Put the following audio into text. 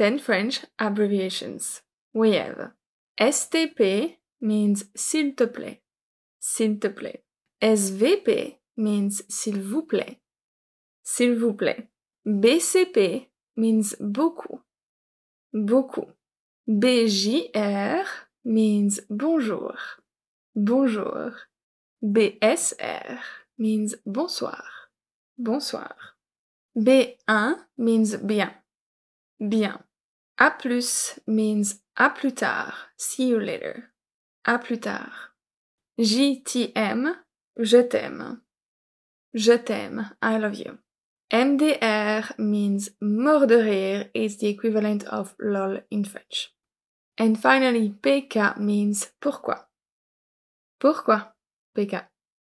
10 French abbreviations. We have STP means s'il te plaît, s'il te plaît. SVP means s'il vous plaît, s'il vous plaît. BCP means beaucoup, beaucoup. BJR means bonjour, bonjour. BSR means bonsoir, bonsoir. B1 means bien, bien. A plus means à plus tard, see you later. À plus tard. JTM, je t'aime. Je t'aime, I love you. MDR means mort de rire, is the equivalent of lol in French. And finally, PK means pourquoi. Pourquoi? PK.